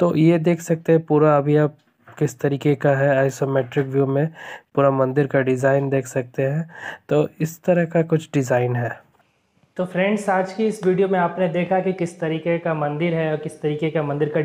तो ये देख सकते हैं पूरा अभी आप किस तरीके का है आइसोमेट्रिक व्यू में पूरा मंदिर का डिज़ाइन देख सकते हैं तो इस तरह का कुछ डिज़ाइन है तो फ्रेंड्स आज की इस वीडियो में आपने देखा कि किस तरीके का मंदिर है और किस तरीके का मंदिर का